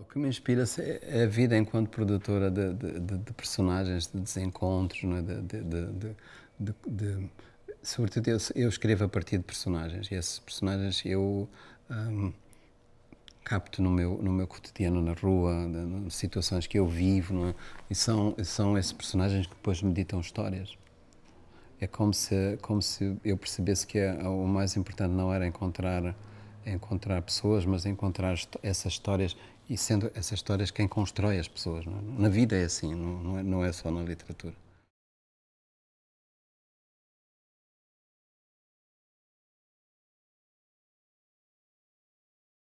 O que me inspira é a vida enquanto produtora de, de, de, de personagens, de desencontros, é? de, sobretudo eu, eu, escrevo a partir de personagens e esses personagens eu um, capto no meu no meu cotidiano na rua, em situações que eu vivo, é? e são são esses personagens que depois meditam histórias. É como se como se eu percebesse que é, é o mais importante não era encontrar encontrar pessoas, mas encontrar essas histórias e sendo essas histórias quem constrói as pessoas. Não é? Na vida é assim, não, não, é, não é só na literatura.